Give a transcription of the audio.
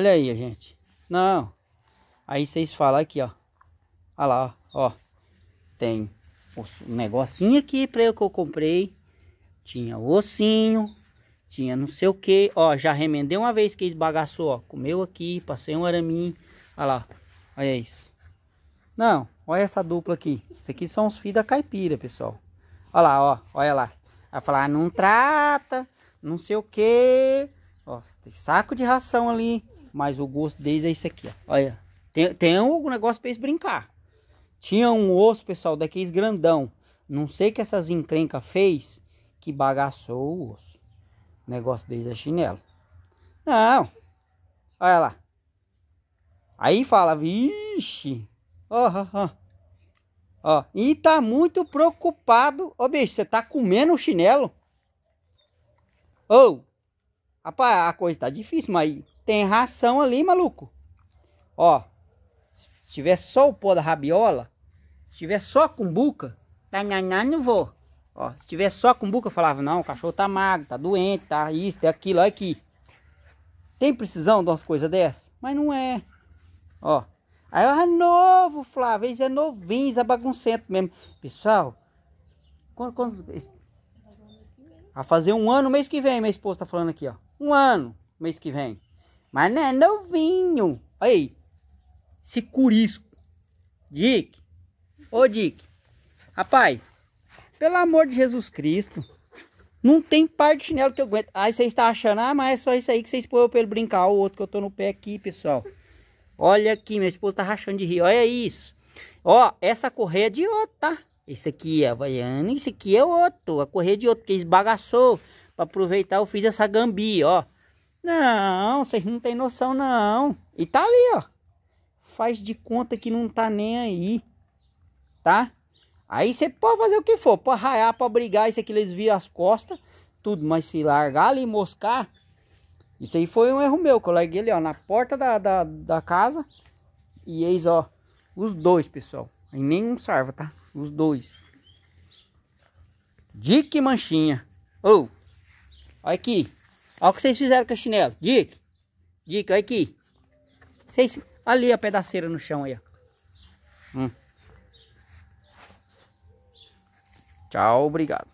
Olha aí, gente. Não. Aí vocês falam aqui, ó. Olha lá, ó. Tem um negocinho aqui pra que eu comprei. Tinha ossinho. Tinha não sei o que. Ó, já remendei uma vez que esbagaçou, ó. Comeu aqui, passei um araminho. Olha lá. Olha isso. Não, olha essa dupla aqui. Isso aqui são os filhos da caipira, pessoal. Olha lá, ó. Olha lá. Vai falar, ah, não trata, não sei o que. Ó, tem saco de ração ali. Mas o gosto deles é esse aqui, ó. Olha. Tem, tem um negócio pra eles brincar. Tinha um osso, pessoal, daqueles grandão. Não sei que essas encrencas fez que bagaçou o osso. O negócio deles é chinelo. Não. Olha lá. Aí fala, vixe. Ó, ó, ó. E tá muito preocupado. Ô, bicho, você tá comendo o chinelo? Ô. Rapaz, a coisa tá difícil, mas tem ração ali, maluco. Ó, se tiver só o pó da rabiola, se tiver só cumbuca, tananã não vou. Ó, se tiver só cumbuca, eu falava, não, o cachorro tá magro, tá doente, tá isso, tá aquilo, olha aqui. Tem precisão de umas coisas dessas? Mas não é. Ó, aí é novo, Flávio, eles é novinho, eles é baguncento mesmo. Pessoal, quando, quando, a fazer um ano mês que vem, minha esposa tá falando aqui, ó. Um ano mês que vem. Mas não é novinho. Olha aí. Esse curisco. Dick. Ô, Dick. Rapaz, pelo amor de Jesus Cristo. Não tem par de chinelo que eu aguento. Aí vocês estão achando, ah, mas é só isso aí que vocês põem pra ele brincar. O outro que eu tô no pé aqui, pessoal. Olha aqui, minha esposa tá rachando de rir. Olha isso. Ó, essa correia é de outro, tá? Esse aqui é havaiana, esse aqui é outro. A correia é de outro, que esbagaçou. Pra aproveitar, eu fiz essa gambi, ó. Não, vocês não tem noção, não. E tá ali, ó. Faz de conta que não tá nem aí. Tá? Aí você pode fazer o que for. Pode raiar, pode brigar, isso aqui eles viram as costas. Tudo, mas se largar ali e moscar... Isso aí foi um erro meu, que eu larguei ele, ó, na porta da, da, da casa. E eis, ó, os dois, pessoal. Nem nenhum sarva, tá? Os dois. Dique manchinha. Ou, oh, olha aqui. Olha o que vocês fizeram com a chinela. Dica. Dica, olha aqui. Vocês... Ali a pedaceira no chão aí, hum. Tchau, obrigado.